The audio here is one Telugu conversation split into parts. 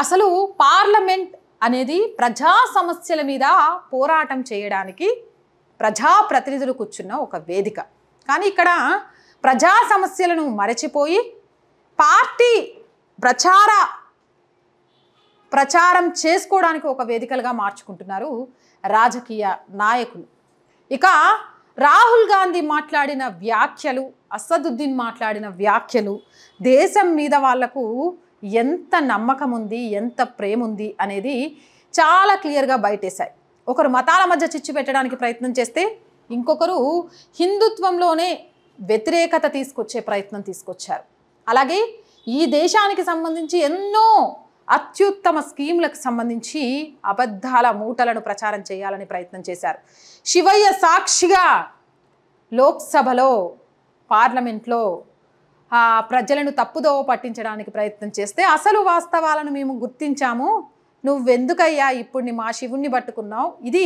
అసలు పార్లమెంట్ అనేది ప్రజా సమస్యల మీద పోరాటం చేయడానికి ప్రజాప్రతినిధులు కూర్చున్న ఒక వేదిక కానీ ఇక్కడ ప్రజా సమస్యలను మరచిపోయి పార్టీ ప్రచార ప్రచారం చేసుకోవడానికి ఒక వేదికలుగా మార్చుకుంటున్నారు రాజకీయ నాయకులు ఇక రాహుల్ గాంధీ మాట్లాడిన వ్యాఖ్యలు అసదుద్దీన్ మాట్లాడిన వ్యాఖ్యలు దేశం మీద వాళ్లకు ఎంత నమ్మకం ఉంది ఎంత ప్రేమ ఉంది అనేది చాలా క్లియర్గా బయటేశాయి ఒకరు మతాల మధ్య చిచ్చు పెట్టడానికి ప్రయత్నం చేస్తే ఇంకొకరు హిందుత్వంలోనే వ్యతిరేకత తీసుకొచ్చే ప్రయత్నం తీసుకొచ్చారు అలాగే ఈ దేశానికి సంబంధించి ఎన్నో అత్యుత్తమ స్కీములకు సంబంధించి అబద్ధాల మూటలను ప్రచారం చేయాలని ప్రయత్నం చేశారు శివయ్య సాక్షిగా లోక్సభలో పార్లమెంట్లో ప్రజలను తప్పుదోవ పట్టించడానికి ప్రయత్నం చేస్తే అసలు వాస్తవాలను మేము గుర్తించాము నువ్వెందుకయ్యా ఇప్పుడు నీ మా శివుణ్ణి పట్టుకున్నావు ఇది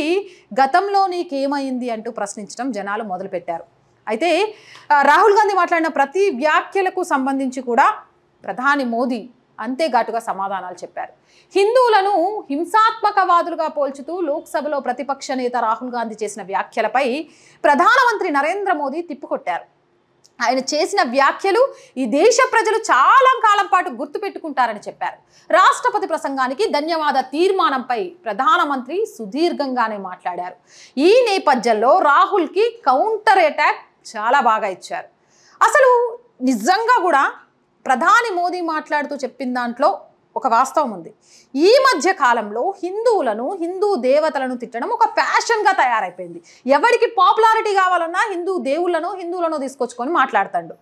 గతంలో నీకేమైంది అంటూ ప్రశ్నించడం జనాలు మొదలుపెట్టారు అయితే రాహుల్ గాంధీ మాట్లాడిన ప్రతి వ్యాఖ్యలకు సంబంధించి కూడా ప్రధాని మోదీ అంతేఘాటుగా సమాధానాలు చెప్పారు హిందువులను హింసాత్మకవాదులుగా పోల్చుతూ లోక్సభలో ప్రతిపక్ష నేత రాహుల్ గాంధీ చేసిన వ్యాఖ్యలపై ప్రధానమంత్రి నరేంద్ర మోదీ తిప్పుకొట్టారు ఆయన చేసిన వ్యాఖ్యలు ఈ దేశ ప్రజలు చాలా కాలం పాటు గుర్తుపెట్టుకుంటారని చెప్పారు రాష్ట్రపతి ప్రసంగానికి ధన్యవాద తీర్మానంపై ప్రధానమంత్రి సుదీర్ఘంగానే మాట్లాడారు ఈ నేపథ్యంలో రాహుల్కి కౌంటర్ అటాక్ చాలా బాగా ఇచ్చారు అసలు నిజంగా కూడా ప్రధాని మోదీ మాట్లాడుతూ చెప్పిన దాంట్లో ఒక వాస్తవం ఉంది ఈ మధ్య కాలంలో హిందువులను హిందూ దేవతలను తిట్టడం ఒక ఫ్యాషన్గా తయారైపోయింది ఎవరికి పాపులారిటీ కావాలన్నా హిందూ దేవుళ్ళను హిందువులను తీసుకొచ్చుకొని మాట్లాడతాడు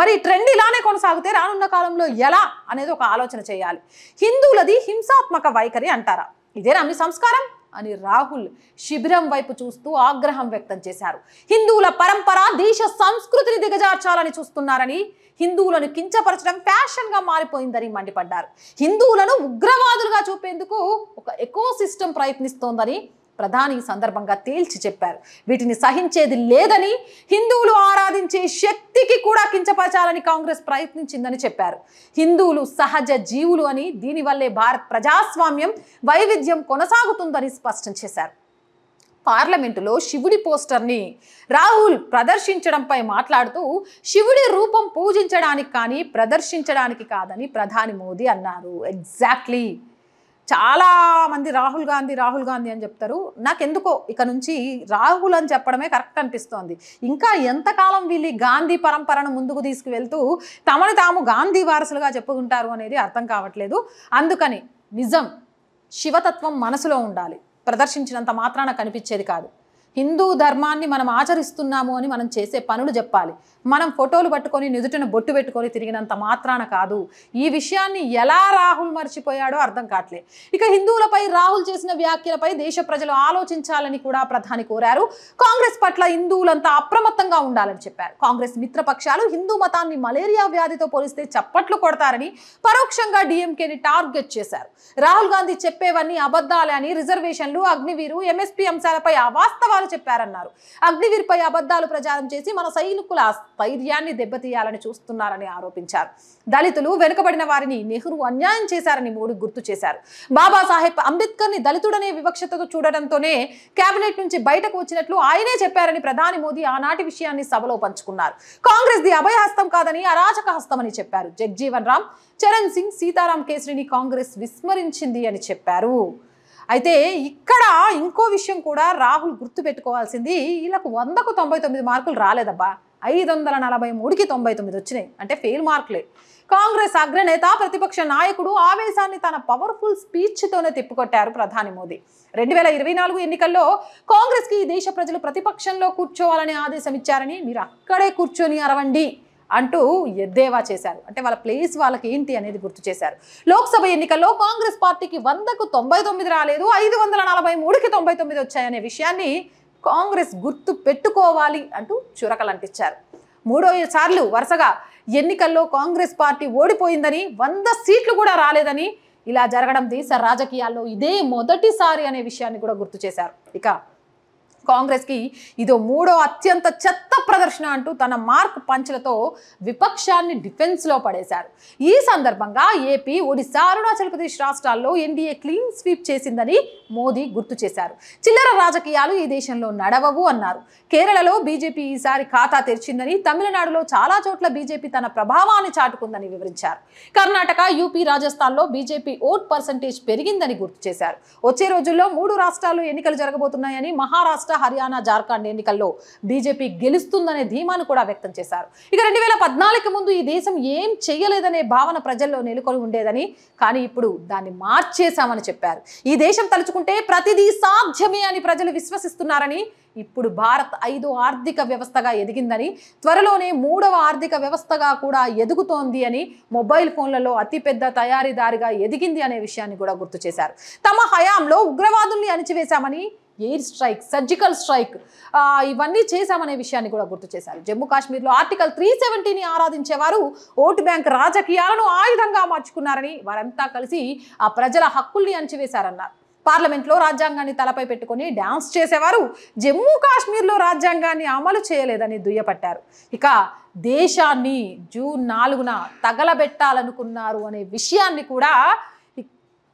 మరి ట్రెండ్ ఇలానే కొనసాగితే రానున్న కాలంలో ఎలా అనేది ఒక ఆలోచన చేయాలి హిందువులది హింసాత్మక వైఖరి అంటారా ఇదేనా మీ సంస్కారం అని రాహుల్ శిబిరం వైపు చూస్తూ ఆగ్రహం వ్యక్తం చేశారు హిందువుల పరంపర దేశ సంస్కృతిని దిగజార్చాలని చూస్తున్నారని హిందువులను కించపరచడం గా మారిపోయిందని మండిపడ్డారు హిందువులను ఉగ్రవాదులుగా చూపేందుకు ఒక ఎకో ప్రయత్నిస్తోందని ప్రధాని సందర్భంగా తేల్చి చెప్పారు వీటిని సహించేది లేదని హిందువులు ఆరాధించే శక్తికి కూడా కించపరచాలని కాంగ్రెస్ ప్రయత్నించిందని చెప్పారు హిందువులు సహజ జీవులు అని దీనివల్లే భారత్ ప్రజాస్వామ్యం వైవిధ్యం కొనసాగుతుందని స్పష్టం చేశారు పార్లమెంటులో శివుడి పోస్టర్ని రాహుల్ ప్రదర్శించడంపై మాట్లాడుతూ శివుడి రూపం పూజించడానికి కానీ ప్రదర్శించడానికి కాదని ప్రధాని మోదీ అన్నారు ఎగ్జాక్ట్లీ చాలా మంది రాహుల్ గాంధీ రాహుల్ గాంధీ అని చెప్తారు నాకెందుకో ఇక నుంచి రాహుల్ అని చెప్పడమే కరెక్ట్ అనిపిస్తోంది ఇంకా ఎంతకాలం వీళ్ళు గాంధీ పరంపరను ముందుకు తీసుకువెళ్తూ తమను తాము గాంధీ వారసులుగా చెప్పుకుంటారు అనేది అర్థం కావట్లేదు అందుకని నిజం శివతత్వం మనసులో ఉండాలి ప్రదర్శించినంత మాత్రాన కనిపించేది కాదు హిందూ ధర్మాన్ని మనం ఆచరిస్తున్నాము అని మనం చేసే పనులు చెప్పాలి మనం ఫోటోలు పట్టుకొని నుదుటను బొట్టు పెట్టుకొని తిరిగినంత మాత్రాన కాదు ఈ విషయాన్ని ఎలా రాహుల్ మర్చిపోయాడో అర్థం కావట్లే ఇక హిందువులపై రాహుల్ చేసిన వ్యాఖ్యలపై దేశ ప్రజలు ఆలోచించాలని కూడా ప్రధాని కోరారు కాంగ్రెస్ పట్ల హిందువులంతా అప్రమత్తంగా ఉండాలని చెప్పారు కాంగ్రెస్ మిత్రపక్షాలు హిందూ మతాన్ని మలేరియా వ్యాధితో పోలిస్తే చప్పట్లు కొడతారని పరోక్షంగా డిఎంకేని టార్గెట్ చేశారు రాహుల్ గాంధీ చెప్పేవన్నీ అబద్ధాలే అని రిజర్వేషన్లు అగ్నివీరు ఎంఎస్పీ అంశాలపై అవాస్తవాలు చెప్పారన్నారు అగ్నివీర్పై అబద్ధాలు ప్రచారం చేసి మన సైనికుల ధైర్యాన్ని దెబ్బతీయాలని చూస్తున్నారని ఆరోపించారు దళితులు వెనుకబడిన వారిని నెహ్రూ అన్యాయం చేశారని మోడీ గుర్తు చేశారు బాబాసాహెబ్ అంబేద్కర్ ని దళితుడనే వివక్షతతో చూడడంతోనే కేబినెట్ నుంచి బయటకు వచ్చినట్లు ఆయనే చెప్పారని ప్రధాని మోదీ ఆనాటి విషయాన్ని సభలో పంచుకున్నారు కాంగ్రెస్ ది అభయహస్తం కాదని అరాచక హస్తమని చెప్పారు జగ్జీవన్ రామ్ చరణ్ సింగ్ సీతారాం కేసరిని కాంగ్రెస్ విస్మరించింది అని చెప్పారు అయితే ఇక్కడ ఇంకో విషయం కూడా రాహుల్ గుర్తు పెట్టుకోవాల్సింది వీళ్ళకు వందకు తొంభై తొమ్మిది మార్కులు రాలేదబ్బా ఐదు వందల నలభై మూడుకి తొంభై తొమ్మిది వచ్చినాయి అంటే ఫెయిల్ మార్కులే కాంగ్రెస్ అగ్రనేత ప్రతిపక్ష నాయకుడు ఆవేశాన్ని తన పవర్ఫుల్ స్పీచ్తోనే తిప్పికొట్టారు ప్రధాని మోదీ రెండు వేల ఇరవై నాలుగు ఎన్నికల్లో కాంగ్రెస్కి ఈ దేశ ప్రజలు ప్రతిపక్షంలో కూర్చోవాలని ఆదేశం ఇచ్చారని మీరు అక్కడే కూర్చొని అరవండి అంటూ ఎద్దేవా చేశారు అంటే వాళ్ళ ప్లేస్ వాళ్ళకి ఏంటి అనేది గుర్తు చేశారు లోక్సభ ఎన్నికల్లో కాంగ్రెస్ పార్టీకి వందకు తొంభై తొమ్మిది రాలేదు ఐదు వందల నలభై మూడుకి తొంభై తొమ్మిది వచ్చాయనే విషయాన్ని కాంగ్రెస్ గుర్తు పెట్టుకోవాలి అంటూ చురకలంటించారు మూడో సార్లు వరుసగా ఎన్నికల్లో కాంగ్రెస్ పార్టీ ఓడిపోయిందని వంద సీట్లు కూడా రాలేదని ఇలా జరగడం దేశ రాజకీయాల్లో ఇదే మొదటిసారి అనే విషయాన్ని కూడా గుర్తు చేశారు ఇక కాంగ్రెస్కి ఇదో మూడో అత్యంత చెత్త ప్రదర్శన అంటూ తన మార్క్ పంచ్లతో విపక్షాన్ని డిఫెన్స్లో పడేశారు ఈ సందర్భంగా ఏపీ ఒడిశా అరుణాచల్ ప్రదేశ్ రాష్ట్రాల్లో ఎన్డీఏ క్లీన్ స్వీప్ చేసిందని మోదీ గుర్తు చేశారు చిల్లర రాజకీయాలు ఈ దేశంలో నడవవు అన్నారు కేరళలో బీజేపీ ఈసారి ఖాతా తెరిచిందని తమిళనాడులో చాలా చోట్ల బీజేపీ తన ప్రభావాన్ని చాటుకుందని వివరించారు కర్ణాటక యూపీ రాజస్థాన్లో బీజేపీ ఓట్ పర్సంటేజ్ పెరిగిందని గుర్తు చేశారు వచ్చే రోజుల్లో మూడు రాష్ట్రాలు ఎన్నికలు జరగబోతున్నాయని మహారాష్ట్ర హర్యానా జార్ఖండ్ ఎన్నికల్లో బీజేపీ గెలుస్తుందనే ధీమాను కూడా వ్యక్తం చేశారు ఇక రెండు వేల పద్నాలుగు ముందు ఈ దేశం ఏం చేయలేదనే భావన ప్రజల్లో నెలకొని ఉండేదని కానీ ఇప్పుడు దాన్ని మార్చేశామని చెప్పారు ఈ దేశం తలుచుకుంటే ప్రతిదీ సాధ్యమే అని ప్రజలు విశ్వసిస్తున్నారని ఇప్పుడు భారత్ ఐదు ఆర్థిక వ్యవస్థగా ఎదిగిందని త్వరలోనే మూడవ ఆర్థిక వ్యవస్థగా కూడా ఎదుగుతోంది అని మొబైల్ ఫోన్లలో అతిపెద్ద తయారీదారిగా ఎదిగింది అనే విషయాన్ని కూడా గుర్తు చేశారు తమ హయాంలో ఉగ్రవాదుల్ని అణిచివేశామని ఎయిర్ స్ట్రైక్ సర్జికల్ స్ట్రైక్ ఇవన్నీ చేశామనే విషయాన్ని కూడా గుర్తు చేశారు జమ్మూ కాశ్మీర్లో ఆర్టికల్ త్రీ సెవెంటీని ఆరాధించేవారు ఓటు బ్యాంక్ రాజకీయాలను ఆయుధంగా మార్చుకున్నారని వారంతా కలిసి ఆ ప్రజల హక్కుల్ని అంచివేశారన్నారు పార్లమెంట్లో రాజ్యాంగాన్ని తలపై పెట్టుకుని డ్యాన్స్ చేసేవారు జమ్మూ కాశ్మీర్లో రాజ్యాంగాన్ని అమలు చేయలేదని దుయ్యపట్టారు ఇక దేశాన్ని జూన్ నాలుగున తగలబెట్టాలనుకున్నారు అనే విషయాన్ని కూడా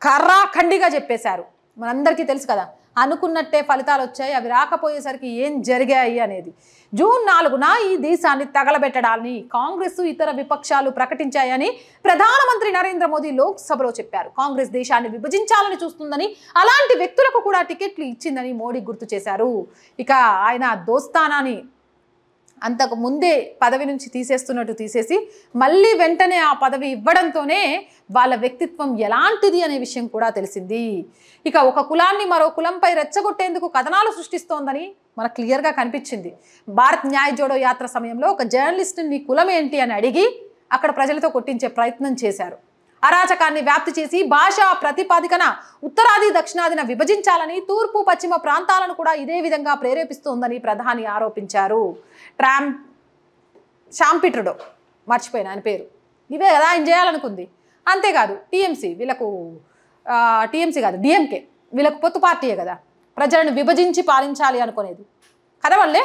కర్రాఖండిగా చెప్పేశారు మనందరికీ తెలుసు కదా అనుకున్నట్టే ఫలితాలు వచ్చాయి అవి రాకపోయేసరికి ఏం జరిగాయి అనేది జూన్ నాలుగున ఈ దేశాన్ని తగలబెట్టడాన్ని కాంగ్రెస్ ఇతర విపక్షాలు ప్రకటించాయని ప్రధానమంత్రి నరేంద్ర మోదీ లోక్సభలో చెప్పారు కాంగ్రెస్ దేశాన్ని విభజించాలని చూస్తుందని అలాంటి వ్యక్తులకు కూడా టికెట్లు ఇచ్చిందని మోడీ గుర్తు చేశారు ఇక ఆయన దోస్తానాని అంతకు ముందే పదవి నుంచి తీసేస్తున్నట్టు తీసేసి మళ్ళీ వెంటనే ఆ పదవి ఇవ్వడంతోనే వాళ్ళ వ్యక్తిత్వం ఎలాంటిది అనే విషయం కూడా తెలిసింది ఇక ఒక కులాన్ని మరో కులంపై రెచ్చగొట్టేందుకు కథనాలు సృష్టిస్తోందని మనకు క్లియర్గా కనిపించింది భారత్ న్యాయ జోడో యాత్ర సమయంలో ఒక జర్నలిస్ట్ని నీ కులం ఏంటి అని అడిగి అక్కడ ప్రజలతో కొట్టించే ప్రయత్నం చేశారు అరాచకాన్ని వ్యాప్తి చేసి భాషా ప్రతిపాదికన ఉత్తరాది దక్షిణాదిన విభజించాలని తూర్పు పశ్చిమ ప్రాంతాలను కూడా ఇదే విధంగా ప్రేరేపిస్తోందని ప్రధాని ఆరోపించారు ట్రామ్ శాంపిట్రుడో మర్చిపోయిన ఆయన పేరు ఇవే కదా ఆయన చేయాలనుకుంది అంతేకాదు టీఎంసీ వీళ్ళకు టీఎంసీ కాదు డిఎంకే వీళ్ళకు పొత్తు పార్టీయే కదా ప్రజలను విభజించి పాలించాలి అనుకునేది కదవల్లే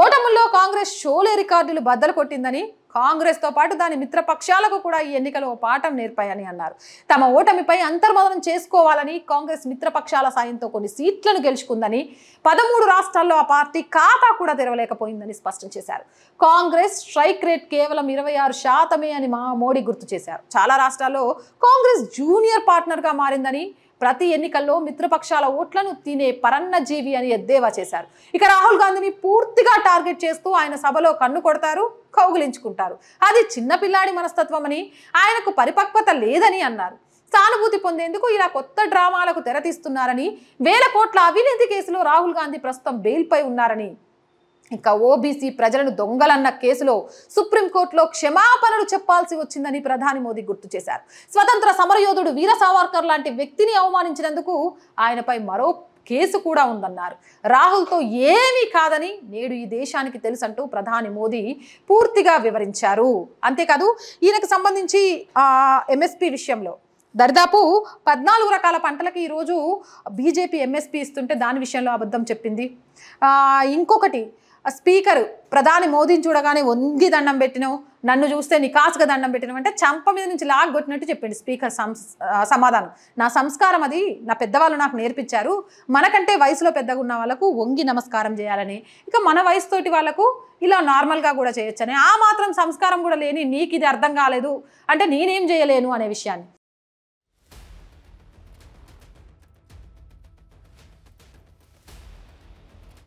ఓటముల్లో కాంగ్రెస్ షోలే రికార్డులు బద్దలు కొట్టిందని కాంగ్రెస్తో పాటు దాని మిత్రపక్షాలకు కూడా ఈ ఎన్నికలు ఓ పాఠం నేర్పాయని అన్నారు తమ ఓటమిపై అంతర్మదనం చేసుకోవాలని కాంగ్రెస్ మిత్రపక్షాల సాయంతో కొన్ని సీట్లను గెలుచుకుందని పదమూడు రాష్ట్రాల్లో ఆ పార్టీ ఖాతా కూడా తెరవలేకపోయిందని స్పష్టం చేశారు కాంగ్రెస్ స్ట్రైక్ రేట్ కేవలం ఇరవై ఆరు శాతమే అని మా మోడీ గుర్తు చేశారు చాలా రాష్ట్రాల్లో కాంగ్రెస్ జూనియర్ పార్ట్నర్గా మారిందని ప్రతి ఎన్నికల్లో మిత్రపక్షాల ఓట్లను తినే పరన్నజీవి అని ఎద్దేవా చేశారు ఇక రాహుల్ గాంధీని పూర్తిగా టార్గెట్ చేస్తూ ఆయన సభలో కన్ను కొడతారు కౌగులించుకుంటారు అది చిన్నపిల్లాడి మనస్తత్వమని ఆయనకు పరిపక్వత లేదని అన్నారు సానుభూతి పొందేందుకు ఇలా కొత్త డ్రామాలకు తెరతీస్తున్నారని వేల కోట్ల అవినీతి కేసులో రాహుల్ గాంధీ ప్రస్తుతం బెయిల్పై ఉన్నారని ఇక ఓబీసీ ప్రజలను దొంగలన్న కేసులో సుప్రీంకోర్టులో క్షమాపణలు చెప్పాల్సి వచ్చిందని ప్రధాని మోదీ గుర్తు చేశారు స్వతంత్ర సమరయోధుడు వీర సావర్కర్ లాంటి వ్యక్తిని అవమానించినందుకు ఆయనపై మరో కేసు కూడా ఉందన్నారు రాహుల్తో ఏమీ కాదని నేడు ఈ దేశానికి తెలుసంటూ ప్రధాని మోదీ పూర్తిగా వివరించారు అంతేకాదు ఈయనకు సంబంధించి ఎంఎస్పి విషయంలో దరిదాపు పద్నాలుగు రకాల పంటలకి ఈరోజు బీజేపీ ఎంఎస్పీ ఇస్తుంటే దాని విషయంలో అబద్ధం చెప్పింది ఇంకొకటి స్పీకర్ ప్రధాని మోదీని చూడగానే వంగి దండం పెట్టినావు నన్ను చూస్తే నికాసుగా దండం పెట్టినావు అంటే చంప మీద నుంచి కొట్టినట్టు చెప్పింది స్పీకర్ సమాధానం నా సంస్కారం అది నా పెద్దవాళ్ళు నాకు నేర్పించారు మనకంటే వయసులో పెద్దగా ఉన్న వాళ్ళకు వంగి నమస్కారం చేయాలని ఇంకా మన వయసుతోటి వాళ్ళకు ఇలా నార్మల్గా కూడా చేయొచ్చని ఆ మాత్రం సంస్కారం కూడా లేని నీకు ఇది అర్థం కాలేదు అంటే నేనేం చేయలేను అనే విషయాన్ని